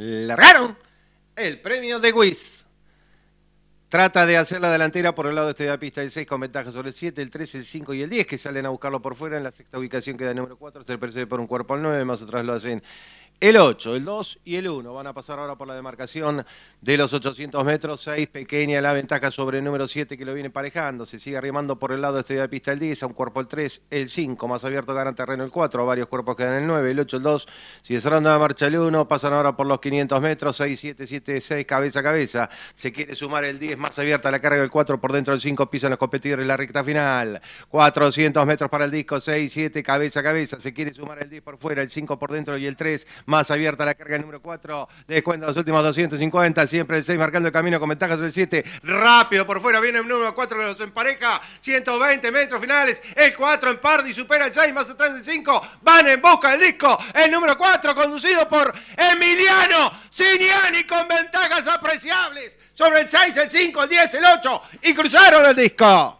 largaron el premio de Wiz. Trata de hacer la delantera por el lado este de la pista. del 6 con ventaja sobre el 7, el 3, el 5 y el 10 que salen a buscarlo por fuera. En la sexta ubicación queda el número 4. Se percibe por un cuerpo al 9. Más atrás lo hacen el 8, el 2 y el 1 van a pasar ahora por la demarcación de los 800 metros. 6, pequeña la ventaja sobre el número 7 que lo viene parejando. Se sigue arrimando por el lado este de pista el 10, a un cuerpo el 3, el 5, más abierto gana terreno el 4, varios cuerpos quedan el 9, el 8, el 2. Sigue cerrando la marcha el 1, pasan ahora por los 500 metros, 6, 7, 7, 6, cabeza a cabeza. Se quiere sumar el 10, más abierta la carga el 4, por dentro del 5, pisan los competidores la recta final. 400 metros para el disco, 6, 7, cabeza a cabeza. Se quiere sumar el 10 por fuera, el 5 por dentro y el 3 más abierta la carga el número 4. Descuenta los últimos 250. Siempre el 6 marcando el camino con ventaja sobre el 7. Rápido por fuera viene el número 4 los empareja. 120 metros finales. El 4 en y supera el 6 más atrás el 5. Van en busca del disco. El número 4 conducido por Emiliano Siniani con ventajas apreciables sobre el 6, el 5, el 10, el 8 y cruzaron el disco.